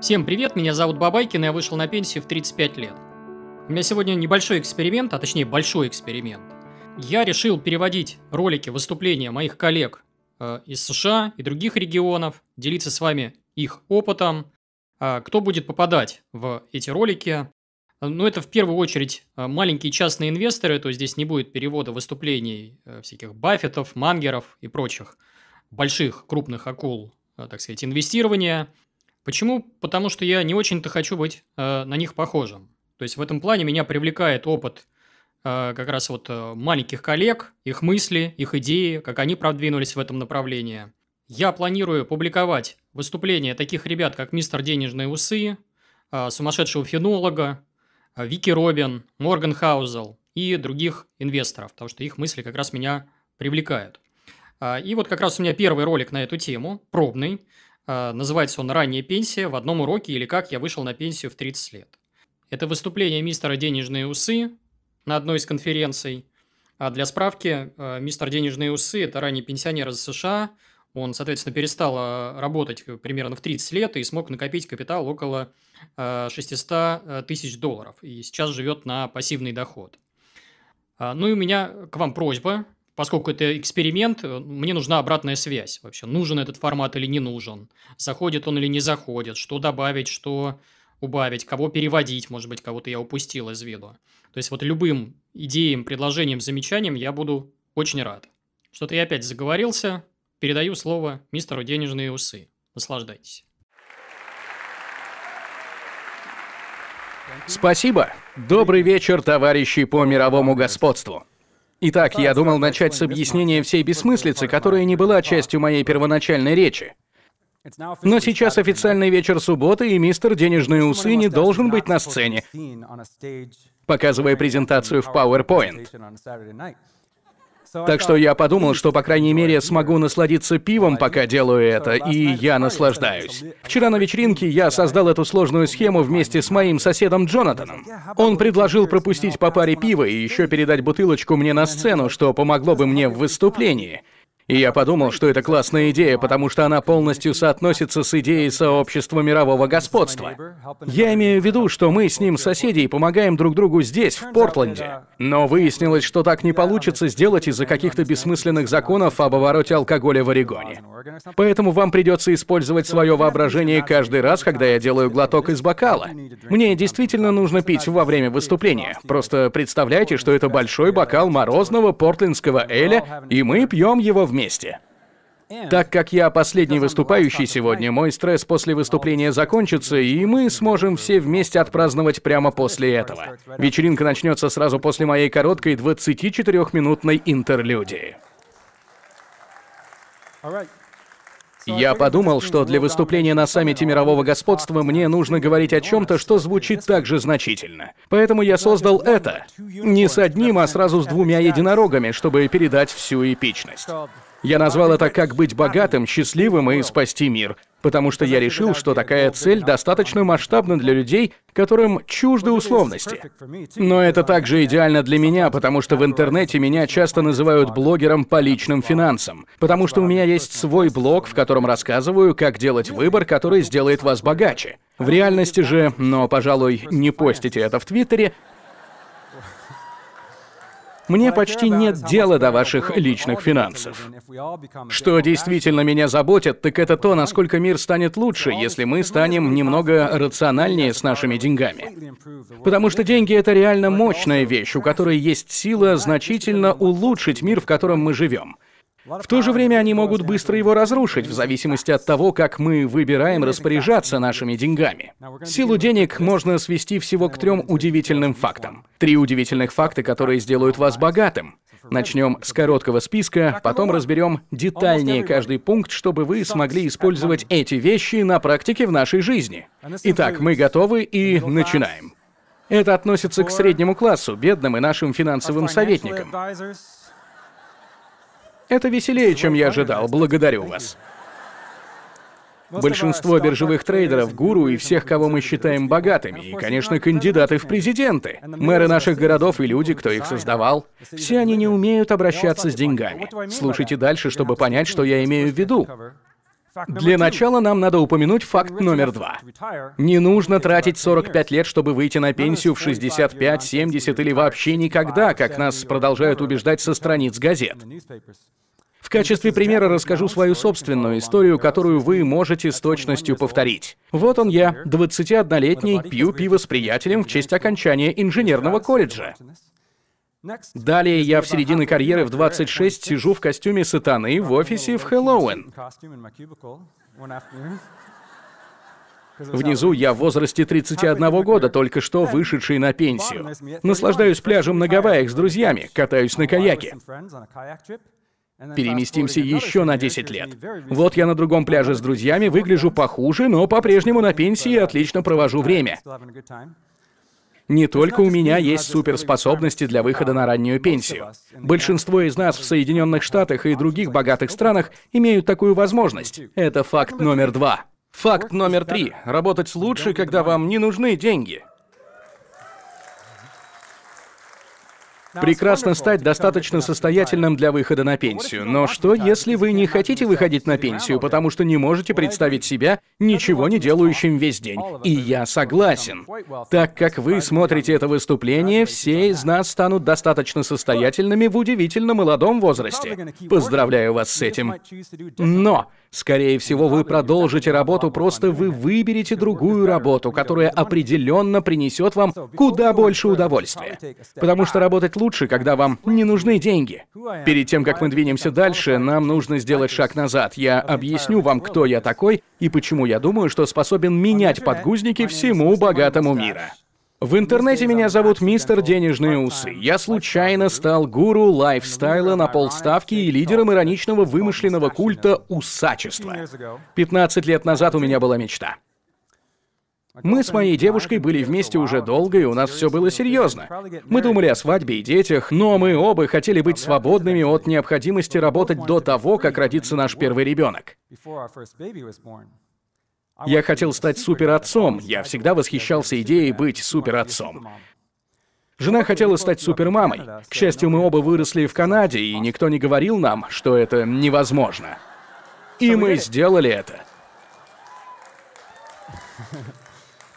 Всем привет, меня зовут Бабайкин, и я вышел на пенсию в 35 лет. У меня сегодня небольшой эксперимент, а точнее большой эксперимент. Я решил переводить ролики, выступления моих коллег э, из США и других регионов, делиться с вами их опытом, э, кто будет попадать в эти ролики. Ну, это в первую очередь э, маленькие частные инвесторы, то есть здесь не будет перевода выступлений э, всяких Баффетов, Мангеров и прочих больших крупных акул, э, так сказать, инвестирования – Почему? Потому что я не очень-то хочу быть э, на них похожим. То есть в этом плане меня привлекает опыт э, как раз вот э, маленьких коллег, их мысли, их идеи, как они продвинулись в этом направлении. Я планирую публиковать выступления таких ребят, как мистер Денежные Усы, э, Сумасшедшего Фенолога, э, Вики Робин, Морган Хаузел и других инвесторов, потому что их мысли как раз меня привлекают. Э, и вот как раз у меня первый ролик на эту тему, пробный, а, называется он «Ранняя пенсия» в одном уроке или «Как я вышел на пенсию в 30 лет». Это выступление мистера «Денежные усы» на одной из конференций. А для справки, а, мистер «Денежные усы» – это ранний пенсионер из США. Он, соответственно, перестал а, работать примерно в 30 лет и смог накопить капитал около 600 тысяч долларов. И сейчас живет на пассивный доход. Ну и у меня к вам просьба – поскольку это эксперимент, э, мне нужна обратная связь вообще. Нужен этот формат или не нужен? Заходит он или не заходит? Что добавить, что убавить? Кого переводить? Может быть, кого-то я упустил из виду. То есть вот любым идеям, предложениям, замечаниям я буду очень рад. Что-то я опять заговорился. Передаю слово мистеру «Денежные усы». Наслаждайтесь. Спасибо. Добрый вечер, товарищи по мировому господству. Итак, я думал начать с объяснения всей бессмыслицы, которая не была частью моей первоначальной речи. Но сейчас официальный вечер субботы, и мистер Денежные Усы не должен быть на сцене, показывая презентацию в PowerPoint. Так что я подумал, что, по крайней мере, смогу насладиться пивом, пока делаю это, и я наслаждаюсь. Вчера на вечеринке я создал эту сложную схему вместе с моим соседом Джонатаном. Он предложил пропустить по паре пива и еще передать бутылочку мне на сцену, что помогло бы мне в выступлении. И я подумал, что это классная идея, потому что она полностью соотносится с идеей сообщества мирового господства. Я имею в виду, что мы с ним соседи и помогаем друг другу здесь, в Портленде. Но выяснилось, что так не получится сделать из-за каких-то бессмысленных законов об обороте алкоголя в Орегоне. Поэтому вам придется использовать свое воображение каждый раз, когда я делаю глоток из бокала. Мне действительно нужно пить во время выступления. Просто представляйте, что это большой бокал морозного портлендского эля, и мы пьем его вместе вместе. Так как я последний выступающий сегодня, мой стресс после выступления закончится, и мы сможем все вместе отпраздновать прямо после этого. Вечеринка начнется сразу после моей короткой 24-минутной интерлюдии. Я подумал, что для выступления на саммите мирового господства мне нужно говорить о чем-то, что звучит так же значительно. Поэтому я создал это. Не с одним, а сразу с двумя единорогами, чтобы передать всю эпичность. Я назвал это «Как быть богатым, счастливым и спасти мир», потому что я решил, что такая цель достаточно масштабна для людей, которым чужды условности. Но это также идеально для меня, потому что в интернете меня часто называют блогером по личным финансам, потому что у меня есть свой блог, в котором рассказываю, как делать выбор, который сделает вас богаче. В реальности же, но, пожалуй, не постите это в Твиттере, мне почти нет дела до ваших личных финансов. Что действительно меня заботит, так это то, насколько мир станет лучше, если мы станем немного рациональнее с нашими деньгами. Потому что деньги — это реально мощная вещь, у которой есть сила значительно улучшить мир, в котором мы живем — в то же время они могут быстро его разрушить, в зависимости от того, как мы выбираем распоряжаться нашими деньгами. Силу денег можно свести всего к трем удивительным фактам. Три удивительных факта, которые сделают вас богатым. Начнем с короткого списка, потом разберем детальнее каждый пункт, чтобы вы смогли использовать эти вещи на практике в нашей жизни. Итак, мы готовы и начинаем. Это относится к среднему классу, бедным и нашим финансовым советникам. Это веселее, чем я ожидал. Благодарю вас. Большинство биржевых трейдеров, гуру и всех, кого мы считаем богатыми, и, конечно, кандидаты в президенты, мэры наших городов и люди, кто их создавал, все они не умеют обращаться с деньгами. Слушайте дальше, чтобы понять, что я имею в виду. Для начала нам надо упомянуть факт номер два. Не нужно тратить 45 лет, чтобы выйти на пенсию в 65, 70 или вообще никогда, как нас продолжают убеждать со страниц газет. В качестве примера расскажу свою собственную историю, которую вы можете с точностью повторить. Вот он я, 21-летний, пью пиво с приятелем в честь окончания инженерного колледжа. Далее я в середине карьеры в 26 сижу в костюме сатаны в офисе в Хэллоуин. Внизу я в возрасте 31 года, только что вышедший на пенсию. Наслаждаюсь пляжем на Гавайях с друзьями, катаюсь на каяке. Переместимся еще на 10 лет. Вот я на другом пляже с друзьями, выгляжу похуже, но по-прежнему на пенсии и uh, отлично провожу время. Не только у меня есть суперспособности для выхода на раннюю пенсию. Большинство из нас в Соединенных Штатах и других богатых странах имеют такую возможность. Это факт номер два. Факт номер три. Работать лучше, когда вам не нужны деньги. Прекрасно стать достаточно состоятельным для выхода на пенсию. Но что, если вы не хотите выходить на пенсию, потому что не можете представить себя ничего не делающим весь день? И я согласен. Так как вы смотрите это выступление, все из нас станут достаточно состоятельными в удивительно молодом возрасте. Поздравляю вас с этим. Но, скорее всего, вы продолжите работу, просто вы выберете другую работу, которая определенно принесет вам куда больше удовольствия. Потому что работать лучше, когда вам не нужны деньги. Перед тем, как мы двинемся дальше, нам нужно сделать шаг назад. Я объясню вам, кто я такой и почему я думаю, что способен менять подгузники всему богатому миру. В интернете меня зовут мистер Денежные Усы. Я случайно стал гуру лайфстайла на полставки и лидером ироничного вымышленного культа усачества. 15 лет назад у меня была мечта. Мы с моей девушкой были вместе уже долго, и у нас все было серьезно. Мы думали о свадьбе и детях, но мы оба хотели быть свободными от необходимости работать до того, как родится наш первый ребенок. Я хотел стать суперотцом. Я всегда восхищался идеей быть суперотцом. Жена хотела стать супермамой. К счастью, мы оба выросли в Канаде, и никто не говорил нам, что это невозможно. И мы сделали это.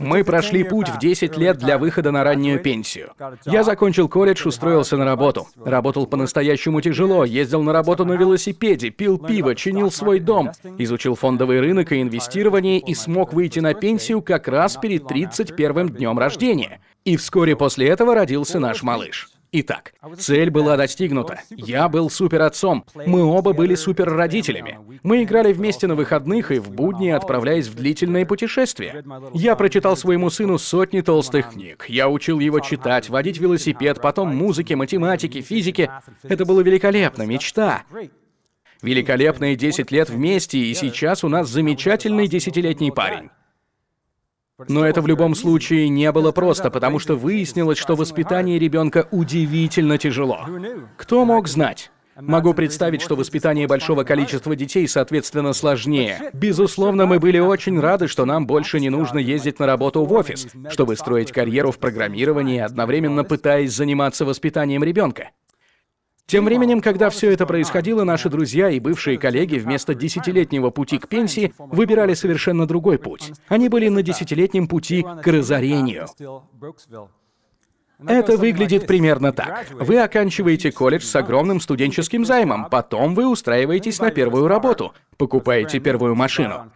Мы прошли путь в 10 лет для выхода на раннюю пенсию. Я закончил колледж, устроился на работу. Работал по-настоящему тяжело, ездил на работу на велосипеде, пил пиво, чинил свой дом, изучил фондовый рынок и инвестирование и смог выйти на пенсию как раз перед 31 днем рождения. И вскоре после этого родился наш малыш. Итак, а цель была достигнута. Я был супер отцом. Мы оба были супер родителями. Мы играли вместе на выходных и в будни, отправляясь в длительные путешествия. Я прочитал своему сыну сотни толстых книг. Я учил его читать, водить велосипед, потом музыке, математике, физике. Это было великолепно, мечта. Великолепные 10 лет вместе, и сейчас у нас замечательный десятилетний парень. Но это в любом случае не было просто, потому что выяснилось, что воспитание ребенка удивительно тяжело. Кто мог знать? Могу представить, что воспитание большого количества детей, соответственно, сложнее. Безусловно, мы были очень рады, что нам больше не нужно ездить на работу в офис, чтобы строить карьеру в программировании, одновременно пытаясь заниматься воспитанием ребенка. Тем временем, когда все это происходило, наши друзья и бывшие коллеги вместо десятилетнего пути к пенсии выбирали совершенно другой путь. Они были на десятилетнем пути к разорению. Это выглядит примерно так. Вы оканчиваете колледж с огромным студенческим займом, потом вы устраиваетесь на первую работу, покупаете первую машину.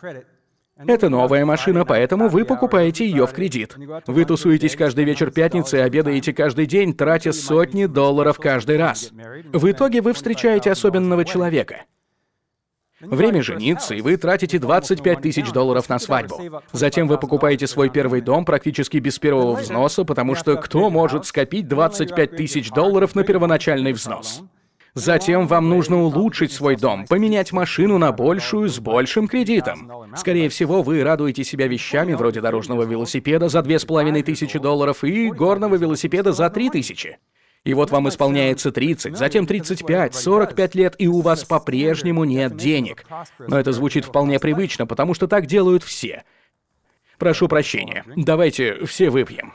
Это новая машина, поэтому вы покупаете ее в кредит. Вы тусуетесь каждый вечер пятницы, обедаете каждый день, тратя сотни долларов каждый раз. В итоге вы встречаете особенного человека. Время жениться, и вы тратите 25 тысяч долларов на свадьбу. Затем вы покупаете свой первый дом практически без первого взноса, потому что кто может скопить 25 тысяч долларов на первоначальный взнос? Затем вам нужно улучшить свой дом, поменять машину на большую с большим кредитом. Скорее всего, вы радуете себя вещами вроде дорожного велосипеда за две с половиной тысячи долларов и горного велосипеда за три тысячи. И вот вам исполняется 30, затем 35, 45 лет, и у вас по-прежнему нет денег. Но это звучит вполне привычно, потому что так делают все. Прошу прощения. Давайте все выпьем.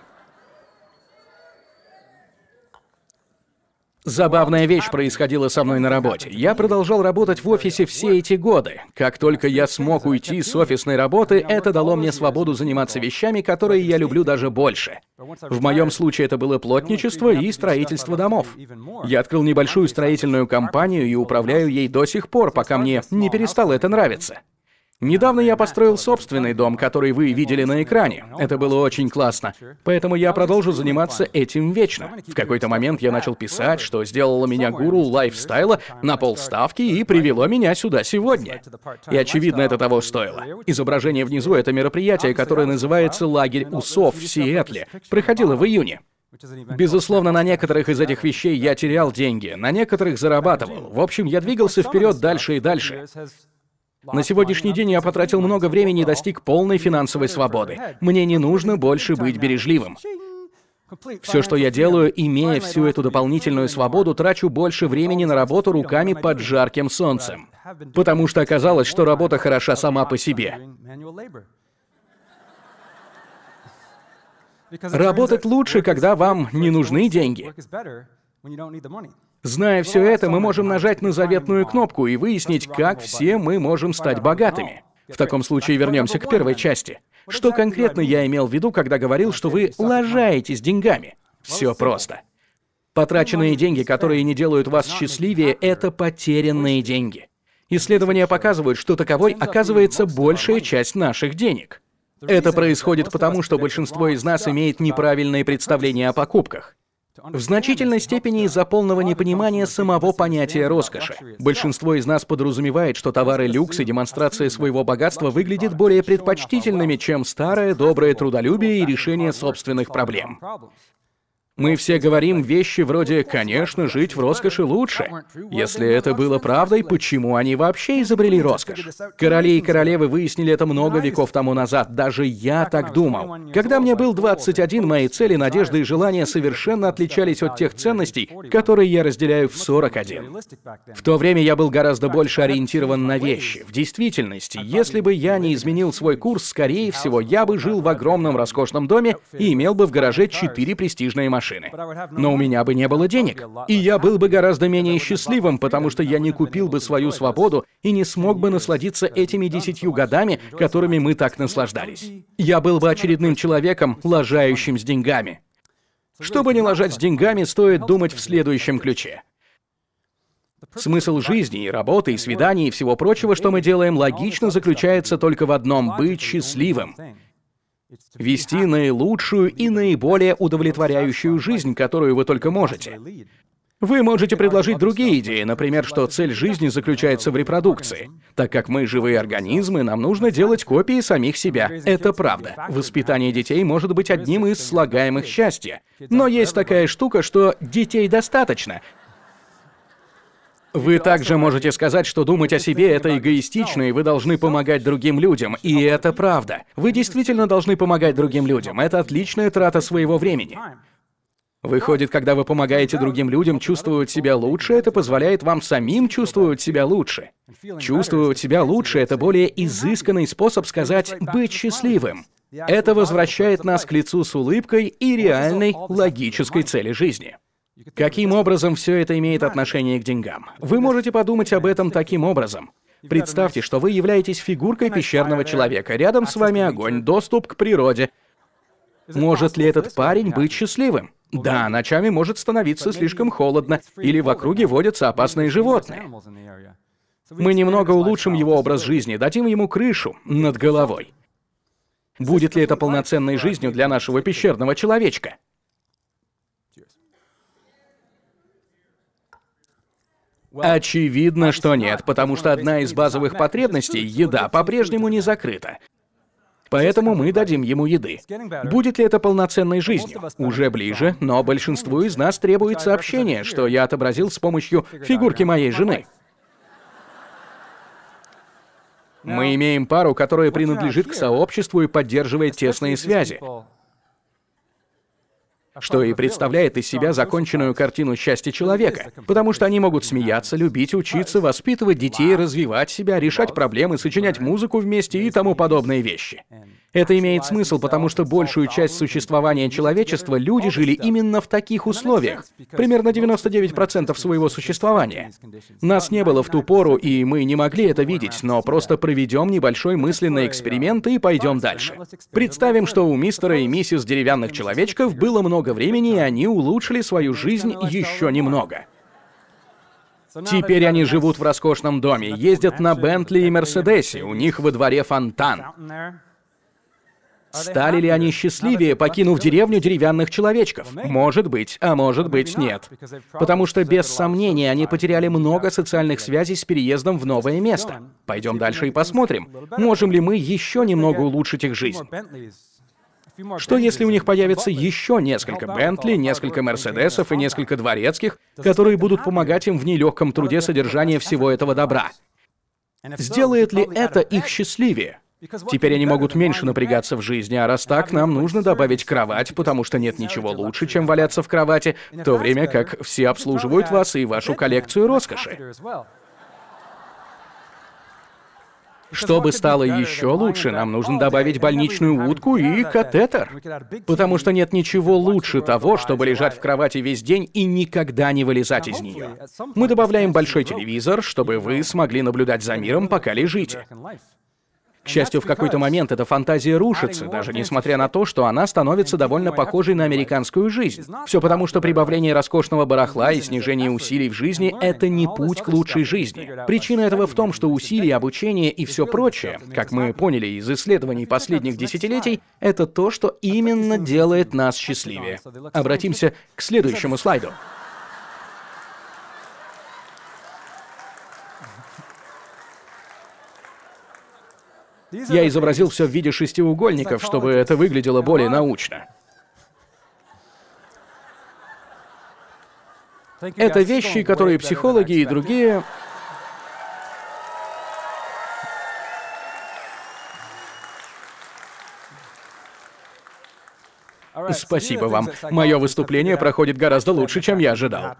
Забавная вещь происходила со мной на работе. Я продолжал работать в офисе все эти годы. Как только я смог уйти с офисной работы, это дало мне свободу заниматься вещами, которые я люблю даже больше. В моем случае это было плотничество и строительство домов. Я открыл небольшую строительную компанию и управляю ей до сих пор, пока мне не перестало это нравиться. Недавно я построил собственный дом, который вы видели на экране. Это было очень классно. Поэтому я продолжу заниматься этим вечно. В какой-то момент я начал писать, что сделало меня гуру лайфстайла на полставки и привело меня сюда сегодня. И очевидно, это того стоило. Изображение внизу — это мероприятие, которое называется «Лагерь усов» в Сиэтле. Проходило в июне. Безусловно, на некоторых из этих вещей я терял деньги, на некоторых зарабатывал. В общем, я двигался вперед дальше и дальше. На сегодняшний день я потратил много времени и достиг полной финансовой свободы. Мне не нужно больше быть бережливым. Все, что я делаю, имея всю эту дополнительную свободу, трачу больше времени на работу руками под жарким солнцем. Потому что оказалось, что работа хороша сама по себе. Работать лучше, когда вам не нужны деньги. Зная все это, мы можем нажать на заветную кнопку и выяснить, как все мы можем стать богатыми. В таком случае вернемся к первой части. Что конкретно я имел в виду, когда говорил, что вы лажаетесь деньгами? Все просто. Потраченные деньги, которые не делают вас счастливее, это потерянные деньги. Исследования показывают, что таковой оказывается большая часть наших денег. Это происходит потому, что большинство из нас имеет неправильные представления о покупках. В значительной степени из-за полного непонимания самого понятия роскоши. Большинство из нас подразумевает, что товары люкс и демонстрация своего богатства выглядят более предпочтительными, чем старое доброе трудолюбие и решение собственных проблем. Мы все говорим вещи вроде «конечно, жить в роскоши лучше». Если это было правдой, почему они вообще изобрели роскошь? Короли и королевы выяснили это много веков тому назад, даже я так думал. Когда мне был 21, мои цели, надежды и желания совершенно отличались от тех ценностей, которые я разделяю в 41. В то время я был гораздо больше ориентирован на вещи. В действительности, если бы я не изменил свой курс, скорее всего, я бы жил в огромном роскошном доме и имел бы в гараже четыре престижные машины машины. Но у меня бы не было денег. И я был бы гораздо менее счастливым, потому что я не купил бы свою свободу и не смог бы насладиться этими десятью годами, которыми мы так наслаждались. Я был бы очередным человеком, лажающим с деньгами. Чтобы не лажать с деньгами, стоит думать в следующем ключе. Смысл жизни и работы, и свиданий, и всего прочего, что мы делаем, логично заключается только в одном — быть счастливым вести наилучшую и наиболее удовлетворяющую жизнь, которую вы только можете. Вы можете предложить другие идеи, например, что цель жизни заключается в репродукции. Так как мы живые организмы, нам нужно делать копии самих себя. Это правда. Воспитание детей может быть одним из слагаемых счастья. Но есть такая штука, что детей достаточно, вы также можете сказать, что думать о себе – это эгоистично, и вы должны помогать другим людям. И это правда. Вы действительно должны помогать другим людям. Это отличная трата своего времени. Выходит, когда вы помогаете другим людям чувствовать себя лучше, это позволяет вам самим чувствовать себя лучше. Чувствовать себя лучше — это более изысканный способ сказать «быть счастливым». Это возвращает нас к лицу с улыбкой и реальной логической цели жизни. Каким образом все это имеет отношение к деньгам? Вы можете подумать об этом таким образом. Представьте, что вы являетесь фигуркой пещерного человека. Рядом с вами огонь, доступ к природе. Может ли этот парень быть счастливым? Да, ночами может становиться слишком холодно, или в округе водятся опасные животные. Мы немного улучшим его образ жизни, дадим ему крышу над головой. Будет ли это полноценной жизнью для нашего пещерного человечка? Очевидно, что нет, потому что одна из базовых потребностей, еда, по-прежнему не закрыта. Поэтому мы дадим ему еды. Будет ли это полноценной жизнью? Уже ближе, но большинству из нас требуется общение, что я отобразил с помощью фигурки моей жены. Мы имеем пару, которая принадлежит к сообществу и поддерживает тесные связи. А что и представляет из себя законченную картину счастья человека, потому что они могут смеяться, любить, учиться, воспитывать детей, развивать себя, решать проблемы, сочинять музыку вместе и тому подобные вещи. Это имеет смысл, потому что большую часть существования человечества люди жили именно в таких условиях, примерно 99% своего существования. Нас не было в ту пору, и мы не могли это видеть, но просто проведем небольшой мысленный эксперимент и пойдем дальше. Представим, что у мистера и миссис деревянных человечков было много времени, и они улучшили свою жизнь еще немного. Теперь они живут в роскошном доме, ездят на Бентли и Мерседесе, у них во дворе фонтан. Стали ли они счастливее, покинув деревню деревянных человечков? Может быть, а может быть нет. Потому что, без сомнения, они потеряли много социальных связей с переездом в новое место. Пойдем дальше и посмотрим, можем ли мы еще немного улучшить их жизнь. Что если у них появится еще несколько Бентли, несколько Мерседесов и несколько дворецких, которые будут помогать им в нелегком труде содержания всего этого добра? Сделает ли это их счастливее? Теперь они могут меньше напрягаться в жизни, а раз так, нам нужно добавить кровать, потому что нет ничего лучше, чем валяться в кровати, в то время uh, как все обслуживают uh, вас и вашу коллекцию роскоши. Чтобы стало еще лучше, нам нужно oh, добавить больничную утку и катетер. Потому что нет ничего лучше того, чтобы лежать в кровати весь день и никогда не вылезать из нее. Мы добавляем большой телевизор, чтобы вы смогли наблюдать за миром, пока лежите. К счастью, в какой-то момент эта фантазия рушится, даже несмотря на то, что она становится довольно похожей на американскую жизнь. Все потому, что прибавление роскошного барахла и снижение усилий в жизни — это не путь к лучшей жизни. Причина этого в том, что усилия, обучение и все прочее, как мы поняли из исследований последних десятилетий, это то, что именно делает нас счастливее. Обратимся к следующему слайду. Я изобразил все в виде шестиугольников, чтобы это выглядело более научно. Это вещи, которые психологи и другие Спасибо вам. Мое выступление проходит гораздо лучше, чем я ожидал.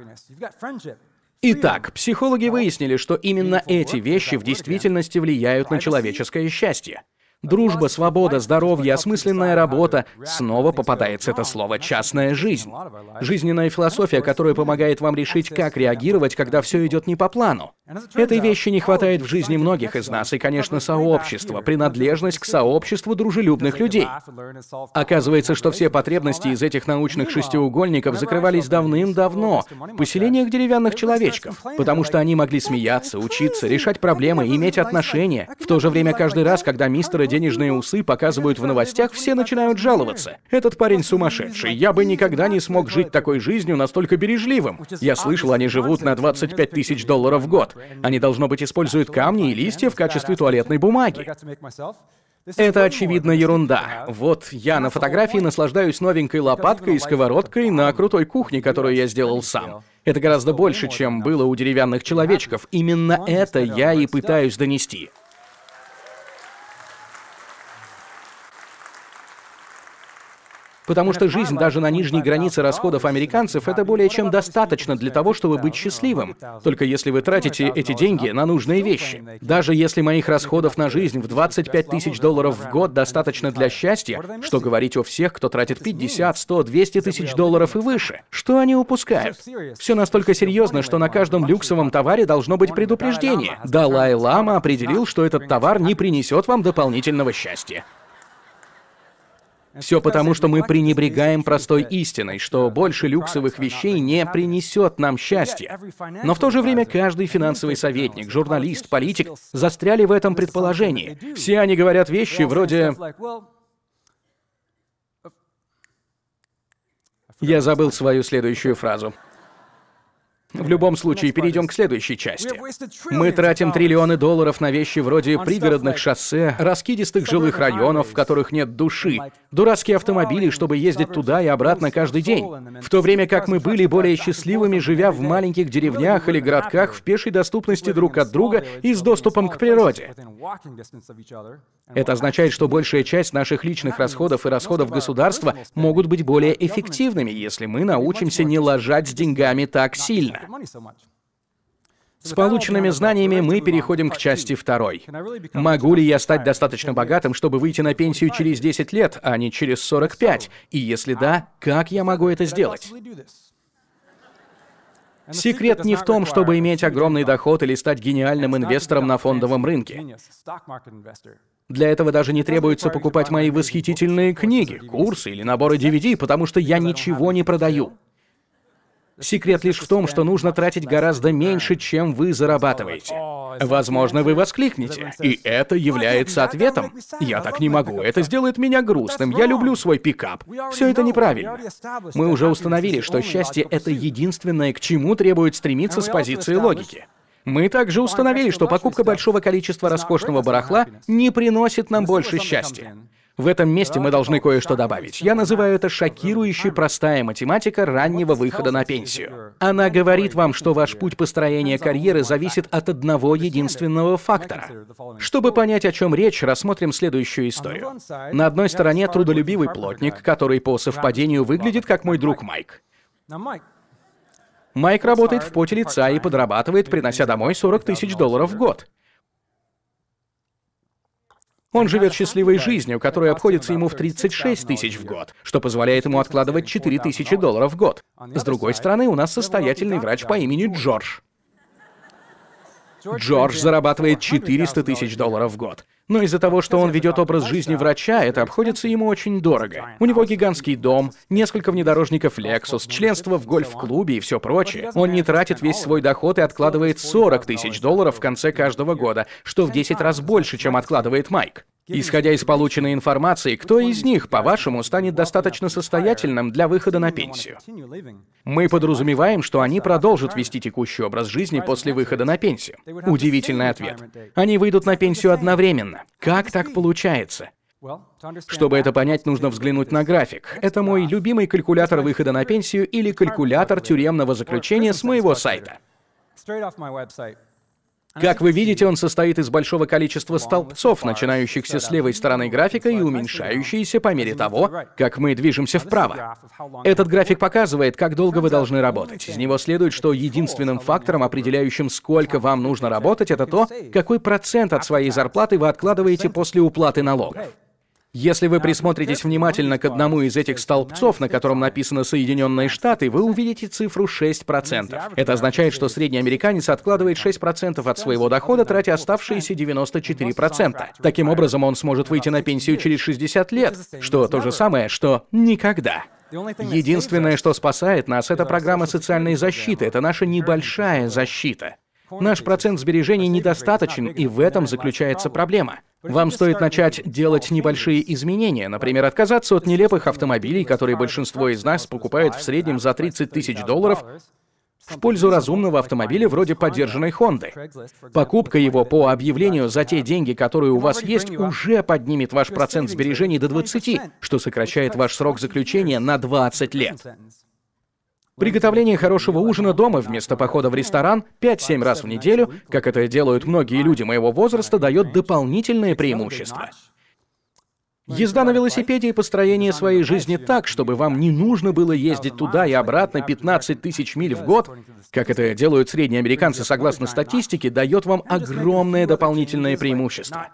Итак, психологи выяснили, что именно эти вещи в действительности влияют на человеческое счастье. Дружба, свобода, здоровье, осмысленная работа. Снова попадается это слово «частная жизнь». Жизненная философия, которая помогает вам решить, как реагировать, когда все идет не по плану. Этой вещи не хватает в жизни многих из нас, и, конечно, сообщество, принадлежность к сообществу дружелюбных людей. Оказывается, что все потребности из этих научных шестиугольников закрывались давным-давно в поселениях деревянных человечков, потому что они могли смеяться, учиться, решать проблемы, иметь отношения. В то же время каждый раз, когда мистера денежные усы показывают в новостях, все начинают жаловаться. Этот парень сумасшедший. Я бы никогда не смог жить такой жизнью настолько бережливым. Я слышал, они живут на 25 тысяч долларов в год. Они, должно быть, используют камни и листья в качестве туалетной бумаги. Это, очевидно, ерунда. Вот я на фотографии наслаждаюсь новенькой лопаткой и сковородкой на крутой кухне, которую я сделал сам. Это гораздо больше, чем было у деревянных человечков. Именно это я и пытаюсь донести. Потому что жизнь даже на нижней границе расходов американцев — это более чем достаточно для того, чтобы быть счастливым. Только если вы тратите эти деньги на нужные вещи. Даже если моих расходов на жизнь в 25 тысяч долларов в год достаточно для счастья, что говорить о всех, кто тратит 50, 100, 200 тысяч долларов и выше, что они упускают? Все настолько серьезно, что на каждом люксовом товаре должно быть предупреждение. Далай-лама определил, что этот товар не принесет вам дополнительного счастья. Все потому, что мы пренебрегаем простой истиной, что больше люксовых вещей не принесет нам счастья. Но в то же время каждый финансовый советник, журналист, политик застряли в этом предположении. Все они говорят вещи вроде... Я забыл свою следующую фразу. В любом случае, перейдем к следующей части. Мы тратим триллионы долларов на вещи вроде пригородных шоссе, раскидистых жилых районов, в которых нет души, дурацкие автомобили, чтобы ездить туда и обратно каждый день. В то время как мы были более счастливыми, живя в маленьких деревнях или городках в пешей доступности друг от друга и с доступом к природе. Это означает, что большая часть наших личных расходов и расходов государства могут быть более эффективными, если мы научимся не ложать с деньгами так сильно. С полученными знаниями мы переходим к части второй. Могу ли я стать достаточно богатым, чтобы выйти на пенсию через 10 лет, а не через 45? И если да, как я могу это сделать? Секрет не в том, чтобы иметь огромный доход или стать гениальным инвестором на фондовом рынке. Для этого даже не требуется покупать мои восхитительные книги, курсы или наборы DVD, потому что я ничего не продаю. Секрет лишь в том, что нужно тратить гораздо меньше, чем вы зарабатываете. Возможно, вы воскликнете, и это является ответом. Я так не могу, это сделает меня грустным, я люблю свой пикап. Все это неправильно. Мы уже установили, что счастье — это единственное, к чему требует стремиться с позиции логики. Мы также установили, что покупка большого количества роскошного барахла не приносит нам больше счастья. В этом месте мы должны кое-что добавить. Я называю это шокирующей простая математика раннего выхода на пенсию. Она говорит вам, что ваш путь построения карьеры зависит от одного единственного фактора. Чтобы понять, о чем речь, рассмотрим следующую историю. На одной стороне трудолюбивый плотник, который по совпадению выглядит как мой друг Майк. Майк работает в поте лица и подрабатывает, принося домой 40 тысяч долларов в год. Он живет счастливой жизнью, которая обходится ему в 36 тысяч в год, что позволяет ему откладывать 4 тысячи долларов в год. С другой стороны, у нас состоятельный врач по имени Джордж. Джордж зарабатывает 400 тысяч долларов в год. Но из-за того, что он ведет образ жизни врача, это обходится ему очень дорого. У него гигантский дом, несколько внедорожников Lexus, членство в гольф-клубе и все прочее. Он не тратит весь свой доход и откладывает 40 тысяч долларов в конце каждого года, что в 10 раз больше, чем откладывает Майк. Исходя из полученной информации, кто из них, по-вашему, станет достаточно состоятельным для выхода на пенсию? Мы подразумеваем, что они продолжат вести текущий образ жизни после выхода на пенсию. Удивительный ответ. Они выйдут на пенсию одновременно. Как так получается? Чтобы это понять, нужно взглянуть на график. Это мой любимый калькулятор выхода на пенсию или калькулятор тюремного заключения с моего сайта. Как вы видите, он состоит из большого количества столбцов, начинающихся с левой стороны графика и уменьшающиеся по мере того, как мы движемся вправо. Этот график показывает, как долго вы должны работать. Из него следует, что единственным фактором, определяющим, сколько вам нужно работать, это то, какой процент от своей зарплаты вы откладываете после уплаты налогов. Если вы а присмотритесь внимательно к одному из этих столбцов, на котором написано «Соединенные Штаты», вы увидите цифру 6%. Это означает, что средний американец откладывает 6% от своего дохода, тратя оставшиеся 94%. Таким образом, он сможет выйти на пенсию через 60 лет, что то же самое, что никогда. Единственное, что спасает нас, это программа социальной защиты. Это наша небольшая защита. Наш процент сбережений недостаточен, и в этом заключается проблема. Вам стоит начать делать небольшие изменения, например, отказаться от нелепых автомобилей, которые большинство из нас покупает в среднем за 30 тысяч долларов, в пользу разумного автомобиля вроде поддержанной Honda. Покупка его по объявлению за те деньги, которые у вас есть, уже поднимет ваш процент сбережений до 20, что сокращает ваш срок заключения на 20 лет. Приготовление хорошего ужина дома вместо похода в ресторан 5-7 раз в неделю, как это делают многие люди моего возраста, дает дополнительное преимущество. Езда на велосипеде и построение своей жизни так, чтобы вам не нужно было ездить туда и обратно 15 тысяч миль в год, как это делают средние американцы согласно статистике, дает вам огромное дополнительное преимущество.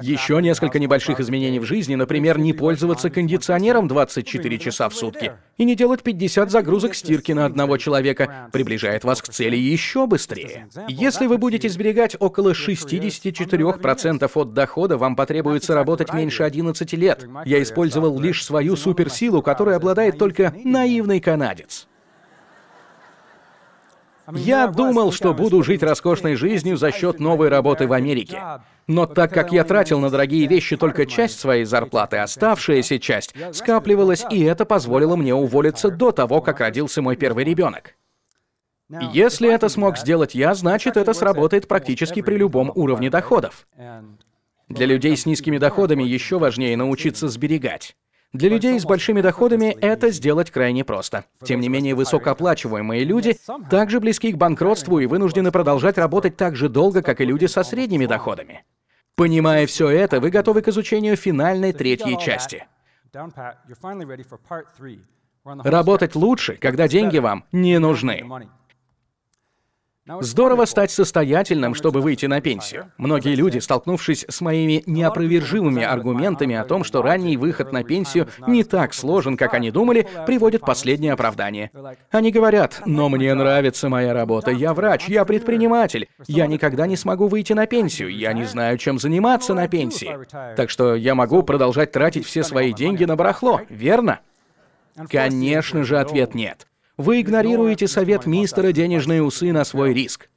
Еще несколько небольших изменений в жизни, например, не пользоваться кондиционером 24 часа в сутки и не делать 50 загрузок стирки на одного человека, приближает вас к цели еще быстрее. Если вы будете сберегать около 64% от дохода, вам потребуется работать меньше 11 14 лет. Я использовал лишь свою суперсилу, которой обладает только наивный канадец. Я думал, что буду жить роскошной жизнью за счет новой работы в Америке. Но так как я тратил на дорогие вещи только часть своей зарплаты, оставшаяся часть скапливалась, и это позволило мне уволиться до того, как родился мой первый ребенок. Если это смог сделать я, значит это сработает практически при любом уровне доходов. Для людей с низкими доходами еще важнее научиться сберегать. Для людей с большими доходами это сделать крайне просто. Тем не менее, высокооплачиваемые люди также близки к банкротству и вынуждены продолжать работать так же долго, как и люди со средними доходами. Понимая все это, вы готовы к изучению финальной третьей части. Работать лучше, когда деньги вам не нужны. Здорово стать состоятельным, чтобы выйти на пенсию. Многие люди, столкнувшись с моими неопровержимыми аргументами о том, что ранний выход на пенсию не так сложен, как они думали, приводят последнее оправдание. Они говорят, но мне нравится моя работа, я врач, я предприниматель, я никогда не смогу выйти на пенсию, я не знаю, чем заниматься на пенсии. Так что я могу продолжать тратить все свои деньги на барахло, верно? Конечно же, ответ нет. Вы игнорируете совет мистера «Денежные усы» на свой риск.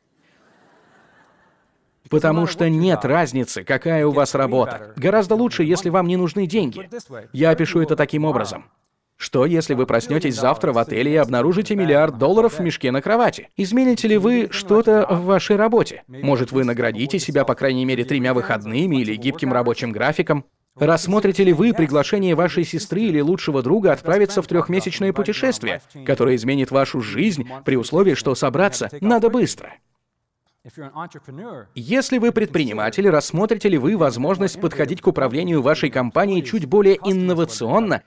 Потому что нет разницы, какая у вас работа. Гораздо лучше, если вам не нужны деньги. Я опишу это таким образом. Что, если вы проснетесь завтра в отеле и обнаружите миллиард долларов в мешке на кровати? Измените ли вы что-то в вашей работе? Может, вы наградите себя, по крайней мере, тремя выходными или гибким рабочим графиком? Рассмотрите ли вы приглашение вашей сестры или лучшего друга отправиться в трехмесячное путешествие, которое изменит вашу жизнь при условии, что собраться надо быстро? Если вы предприниматель, рассмотрите ли вы возможность подходить к управлению вашей компанией чуть более инновационно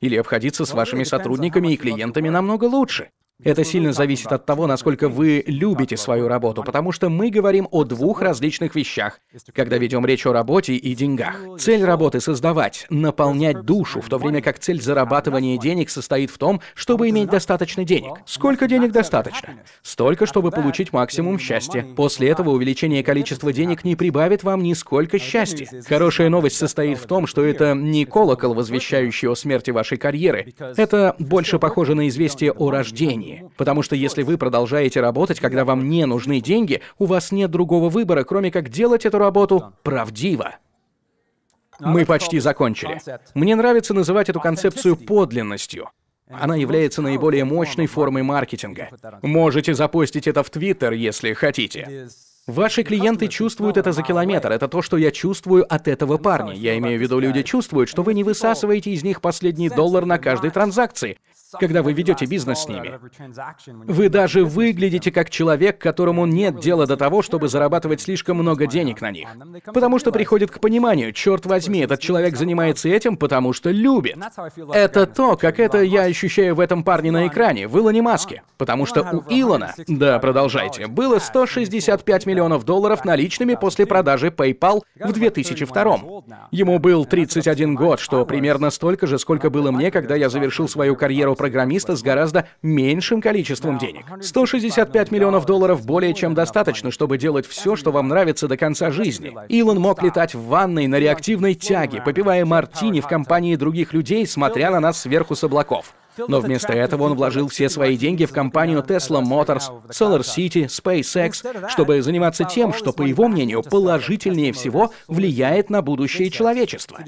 или обходиться с вашими сотрудниками и клиентами намного лучше? Это сильно зависит от того, насколько вы любите свою работу, потому что мы говорим о двух различных вещах, когда ведем речь о работе и деньгах. Цель работы — создавать, наполнять душу, в то время как цель зарабатывания денег состоит в том, чтобы иметь достаточно денег. Сколько денег достаточно? Столько, чтобы получить максимум счастья. После этого увеличение количества денег не прибавит вам нисколько счастья. Хорошая новость состоит в том, что это не колокол, возвещающий о смерти вашей карьеры. Это больше похоже на известие о рождении компании. Потому что если вы продолжаете работать, когда вам не нужны деньги, у вас нет другого выбора, кроме как делать эту работу правдиво. Мы почти закончили. Мне нравится называть эту концепцию подлинностью. Она является наиболее мощной формой маркетинга. Можете запостить это в Твиттер, если хотите. Ваши клиенты чувствуют это за километр. Это то, что я чувствую от этого парня. Я имею в виду, люди чувствуют, что вы не высасываете из них последний доллар на каждой транзакции когда вы ведете бизнес с ними. Вы даже выглядите как человек, которому нет дела до того, чтобы зарабатывать слишком много денег на них. Потому что приходит к пониманию, черт возьми, этот человек занимается этим, потому что любит. Это то, как это я ощущаю в этом парне на экране, в Илоне Маске. Потому что у Илона, да, продолжайте, было 165 миллионов долларов наличными после продажи PayPal в 2002. Ему был 31 год, что примерно столько же, сколько было мне, когда я завершил свою карьеру программиста с гораздо меньшим количеством денег. 165 миллионов долларов более чем достаточно, чтобы делать все, что вам нравится до конца жизни. Илон мог летать в ванной на реактивной тяге, попивая мартини в компании других людей, смотря на нас сверху с облаков. Но вместо этого он вложил все свои деньги в компанию Tesla Motors, Solar City, SpaceX, чтобы заниматься тем, что, по его мнению, положительнее всего влияет на будущее человечества.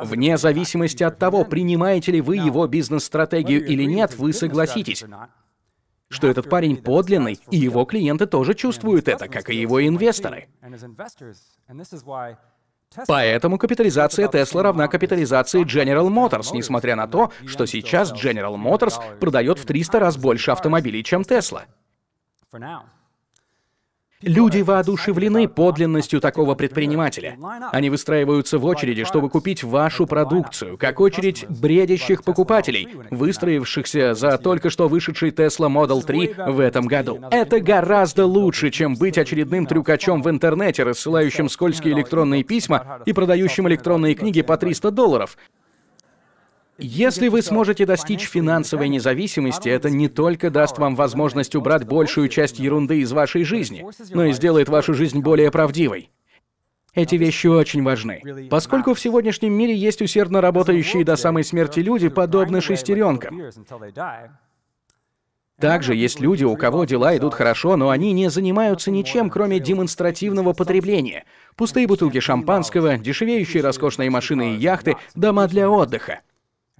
Вне зависимости от того, принимаете ли вы его бизнес-стратегию или нет, вы согласитесь, что этот парень подлинный, и его клиенты тоже чувствуют это, как и его инвесторы. Поэтому капитализация Tesla равна капитализации General Motors, несмотря на то, что сейчас General Motors продает в 300 раз больше автомобилей, чем Tesla. Люди воодушевлены подлинностью такого предпринимателя. Они выстраиваются в очереди, чтобы купить вашу продукцию, как очередь бредящих покупателей, выстроившихся за только что вышедший Tesla Model 3 в этом году. Это гораздо лучше, чем быть очередным трюкачом в интернете, рассылающим скользкие электронные письма и продающим электронные книги по 300 долларов. Если вы сможете достичь финансовой независимости, это не только даст вам возможность убрать большую часть ерунды из вашей жизни, но и сделает вашу жизнь более правдивой. Эти вещи очень важны. Поскольку в сегодняшнем мире есть усердно работающие до самой смерти люди, подобны шестеренкам. Также есть люди, у кого дела идут хорошо, но они не занимаются ничем, кроме демонстративного потребления. Пустые бутылки шампанского, дешевеющие роскошные машины и яхты, дома для отдыха.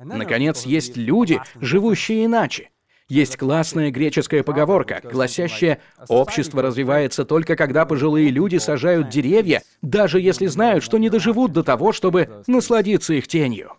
Наконец, есть люди, живущие иначе. Есть классная греческая поговорка, гласящая «Общество развивается только когда пожилые люди сажают деревья, даже если знают, что не доживут до того, чтобы насладиться их тенью».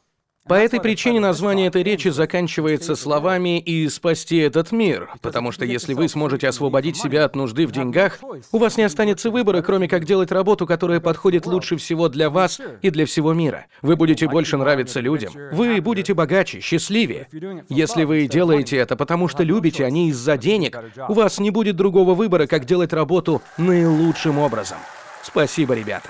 По этой причине название этой речи заканчивается словами «и спасти этот мир», потому что если вы сможете освободить себя от нужды в деньгах, у вас не останется выбора, кроме как делать работу, которая подходит лучше всего для вас и для всего мира. Вы будете больше нравиться людям, вы будете богаче, счастливее. Если вы делаете это потому что любите, а не из-за денег, у вас не будет другого выбора, как делать работу наилучшим образом. Спасибо, ребята.